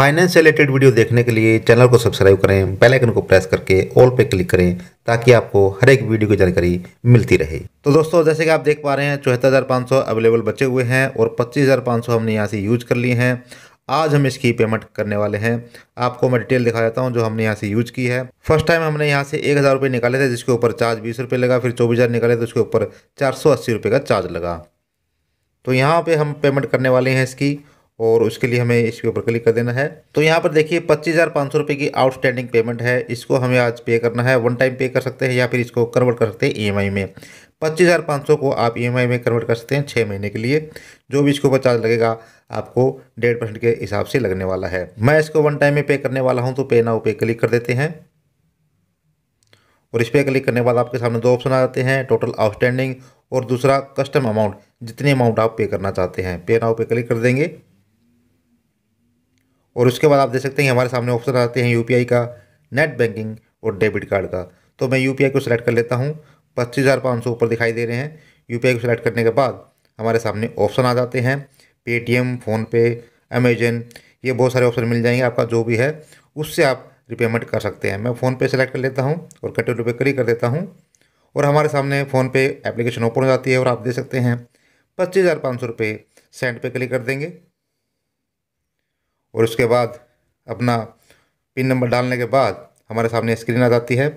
finance related video देखने के लिए चैनल को सब्सक्राइब करें बेल आइकन को प्रेस करके ऑल पे क्लिक करें ताकि आपको हर एक वीडियो की जानकारी मिलती रहे तो दोस्तों जैसे कि आप देख पा रहे हैं चौहत्तर अवेलेबल बचे हुए हैं और पच्चीस हमने यहाँ से यूज कर लिए हैं आज हम इसकी पेमेंट करने वाले हैं आपको मैं डिटेल दिखा देता हूँ जो हमने यहाँ से यूज की है फर्स्ट टाइम हमने यहाँ से एक हज़ार रुपये निकाले थे जिसके ऊपर चार्ज बीस रुपये लगा फिर चौबीस हज़ार निकाले तो उसके ऊपर चार सौ अस्सी रुपये का चार्ज लगा तो यहाँ पे हम पेमेंट करने वाले हैं इसकी और उसके लिए हमें इसके ऊपर क्लिक कर देना है तो यहाँ पर देखिए पच्चीस हज़ार पाँच सौ रुपये की आउटस्टैंडिंग पेमेंट है इसको हमें आज पे करना है वन टाइम पे कर सकते हैं या फिर इसको कन्वर्ट कर सकते हैं ई e में पच्चीस हज़ार पाँच सौ को आप ई e में कन्वर्ट कर सकते हैं छः महीने के लिए जो भी इसके ऊपर चार्ज लगेगा आपको डेढ़ परसेंट के हिसाब से लगने वाला है मैं इसको वन टाइम में पे करने वाला हूँ तो पे ना पे क्लिक कर देते हैं और इस पर क्लिक करने वाला आपके सामने दो ऑप्शन आ जाते हैं टोटल आउटस्टैंडिंग और दूसरा कस्टम अमाउंट जितने अमाउंट आप पे करना चाहते हैं पे नाउ पे क्लिक कर देंगे और उसके बाद आप देख सकते हैं हमारे सामने ऑप्शन आते हैं यूपीआई का नेट बैंकिंग और डेबिट कार्ड का तो मैं यूपीआई को सिलेक्ट कर लेता हूँ पच्चीस हज़ार पाँच सौ ऊपर दिखाई दे रहे हैं यूपीआई को सिलेक्ट करने के बाद हमारे सामने ऑप्शन आ जाते हैं पेटीएम फ़ोनपे अमेजन ये बहुत सारे ऑप्शन मिल जाएंगे आपका जो भी है उससे आप रिपेमेंट कर सकते हैं मैं फ़ोनपे सेलेक्ट कर लेता हूँ और कटे रुपये क्लिक कर देता हूँ और हमारे सामने फ़ोनपे एप्लीकेशन ओपन हो जाती है और आप दे सकते हैं पच्चीस हज़ार पाँच सौ रुपये सेंड पे क्लिक कर देंगे और उसके बाद अपना पिन नंबर डालने के बाद हमारे सामने स्क्रीन आ जाती है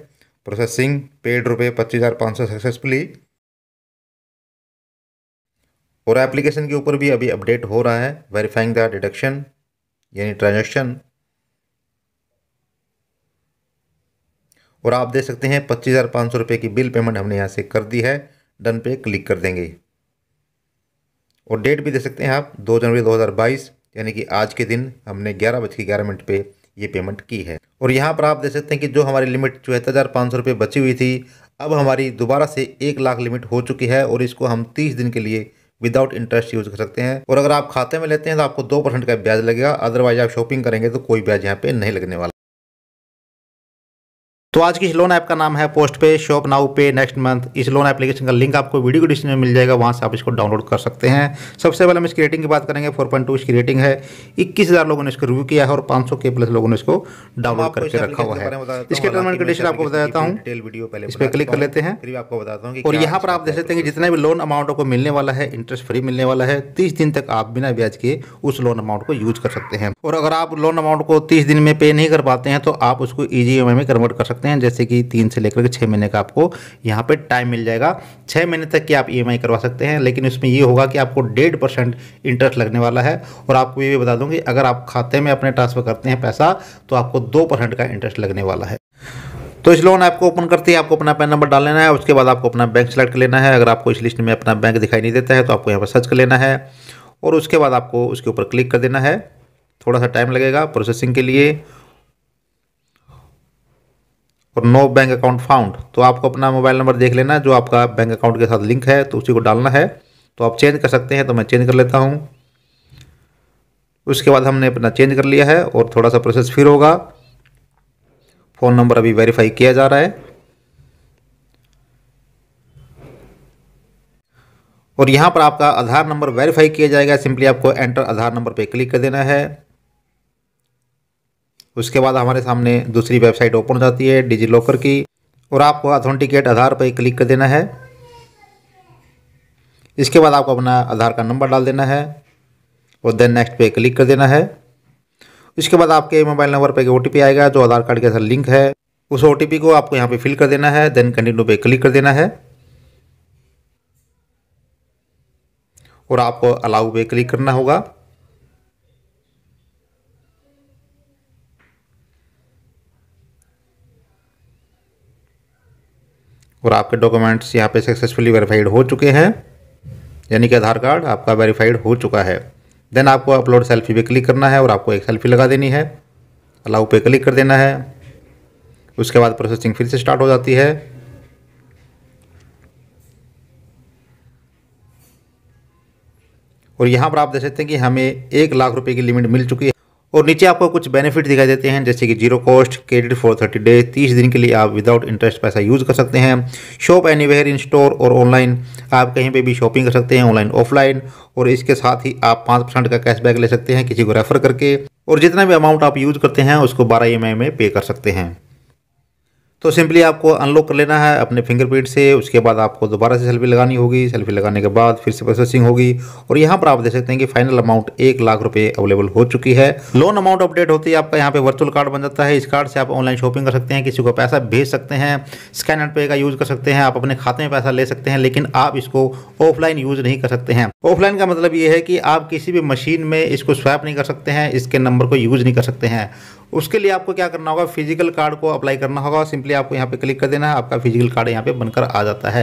प्रोसेसिंग पेड रुपये पच्चीस हज़ार पाँच सौ सक्सेसफुली और एप्लीकेशन के ऊपर भी अभी अपडेट हो रहा है वेरीफाइंग द डिडक्शन यानी ट्रांजेक्शन और आप देख सकते हैं पच्चीस हज़ार पाँच सौ रुपये की बिल पेमेंट हमने यहाँ से कर दी है डन पे क्लिक कर देंगे और डेट भी दे सकते हैं आप दो जनवरी दो हज़ार बाईस यानी कि आज के दिन हमने ग्यारह बज के ग्यारह मिनट पर ये पेमेंट की है और यहाँ पर आप देख सकते हैं कि जो हमारी लिमिट चौहत्तर हज़ार पाँच सौ रुपये बची हुई थी अब हमारी दोबारा से एक लाख लिमिट हो चुकी है और इसको हम तीस दिन के लिए विदाउट इंटरेस्ट यूज़ कर सकते हैं और अगर आप खाते में लेते हैं तो आपको दो परसेंट का ब्याज लगेगा अदरवाइज आप शॉपिंग करेंगे तो कोई ब्याज यहाँ पे नहीं लगने वाला तो आज की इस लोन ऐप का नाम है post pay shop now pay next month इस लोन एप्लीकेशन का लिंक आपको वीडियो डिस्क्रिप्शन में मिल जाएगा वहाँ से आप इसको डाउनलोड कर सकते हैं सबसे पहले हम इसकी रेटिंग की बात करेंगे 4.2 इसकी रेटिंग है इक्कीस हज़ार लोगों ने इसको रिव्यू किया है और 500 के प्लस लोगों ने इसको डाउनलोड करके रखा हुआ है इसके टर्म एंड कंडीशन आपको बता देता हूँ इस पर क्लिक कर लेते हैं आपको बताता हूँ और यहाँ पर आप देख सकते हैं कि जितना भी लोन अमाउंट को मिलने वाला है इंटरेस्ट फ्री मिलने वाला है तीस दिन तक आप बिना ब्याज के उस लोन अमाउंट को यूज कर सकते हैं और अगर आप लोन अमाउंट को तीस दिन में पे नहीं कर पाते हैं तो आप उसको ई e में कन्वर्ट कर सकते हैं सकते हैं जैसे कि तीन से लेकर के छः महीने का आपको यहाँ पर टाइम मिल जाएगा छः महीने तक की आप ई e करवा सकते हैं लेकिन उसमें ये होगा कि आपको डेढ़ परसेंट इंटरेस्ट लगने वाला है और आपको ये भी बता दूँगी अगर आप खाते में अपने ट्रांसफ़र करते हैं पैसा तो आपको दो का इंटरेस्ट लगने वाला है तो इस लोन ऐप को ओपन करते ही आपको अपना पैन नंबर डाल लेना है उसके बाद आपको अपना बैंक सेलेक्ट कर लेना है अगर आपको इस लिस्ट में अपना बैंक दिखाई नहीं देता है तो आपको यहाँ पर सर्च कर लेना है और उसके बाद आपको उसके ऊपर क्लिक कर देना है थोड़ा सा टाइम लगेगा प्रोसेसिंग के लिए और नो बैंक अकाउंट फाउंड तो आपको अपना मोबाइल नंबर देख लेना जो आपका बैंक अकाउंट के साथ लिंक है तो उसी को डालना है तो आप चेंज कर सकते हैं तो मैं चेंज कर लेता हूँ उसके बाद हमने अपना चेंज कर लिया है और थोड़ा सा प्रोसेस फिर होगा फ़ोन नंबर अभी वेरीफाई किया जा रहा है और यहाँ पर आपका आधार नंबर वेरीफाई किया जाएगा सिंपली आपको एंटर आधार नंबर पे क्लिक कर देना है उसके बाद हमारे सामने दूसरी वेबसाइट ओपन हो जाती है डिजी लॉकर की और आपको ऑथेंटिकेट आधार पर क्लिक कर देना है इसके बाद आपको अपना आधार का नंबर डाल देना है और देन नेक्स्ट पे क्लिक कर देना है उसके बाद आपके मोबाइल नंबर पर एक ओ आएगा जो आधार कार्ड के साथ लिंक है उस ओ को आपको यहाँ पे फिल कर देना है देन कंटिन्यू पे क्लिक कर देना है और आपको अलाउ पे क्लिक करना होगा और आपके डॉक्यूमेंट्स यहाँ पे सक्सेसफुली वेरीफाइड हो चुके हैं यानी कि आधार कार्ड आपका वेरीफाइड हो चुका है देन आपको अपलोड सेल्फी पे क्लिक करना है और आपको एक सेल्फी लगा देनी है अलाउ पे क्लिक कर देना है उसके बाद प्रोसेसिंग फिर से स्टार्ट हो जाती है और यहाँ पर आप देख सकते हैं कि हमें एक लाख रुपये की लिमिट मिल चुकी है और नीचे आपको कुछ बेनिफिट दिखाई देते हैं जैसे कि zero cost credit for thirty days तीस दिन के लिए आप विदाउट इंटरेस्ट पैसा यूज़ कर सकते हैं shop anywhere in store और ऑनलाइन आप कहीं पे भी शॉपिंग कर सकते हैं ऑनलाइन ऑफलाइन और इसके साथ ही आप पाँच परसेंट का कैशबैक ले सकते हैं किसी को रेफर करके और जितना भी अमाउंट आप यूज़ करते हैं उसको बारह ई में पे कर सकते हैं तो सिंपली आपको अनलॉक कर लेना है अपने फिंगरप्रिंट से उसके बाद आपको दोबारा से सेल्फी लगानी होगी सेल्फी लगाने के बाद फिर से प्रोसेसिंग होगी और यहाँ पर आप देख सकते हैं कि फाइनल अमाउंट एक लाख रुपए अवेलेबल हो चुकी है लोन अमाउंट अपडेट होती है आपका यहाँ पे वर्चुअल कार्ड बन जाता है इस कार्ड से आप ऑनलाइन शॉपिंग कर सकते हैं किसी को पैसा भेज सकते हैं स्कैन एंड पे का यूज कर सकते हैं आप अपने खाते में पैसा ले सकते हैं लेकिन आप इसको ऑफलाइन यूज नहीं कर सकते हैं ऑफलाइन का मतलब ये है कि आप किसी भी मशीन में इसको स्वैप नहीं कर सकते हैं इसके नंबर को यूज नहीं कर सकते हैं उसके लिए आपको क्या करना होगा फिजिकल कार्ड को अप्लाई करना होगा सिंपली आपको यहाँ पे क्लिक कर देना है आपका फिजिकल कार्ड यहाँ पे बनकर आ जाता है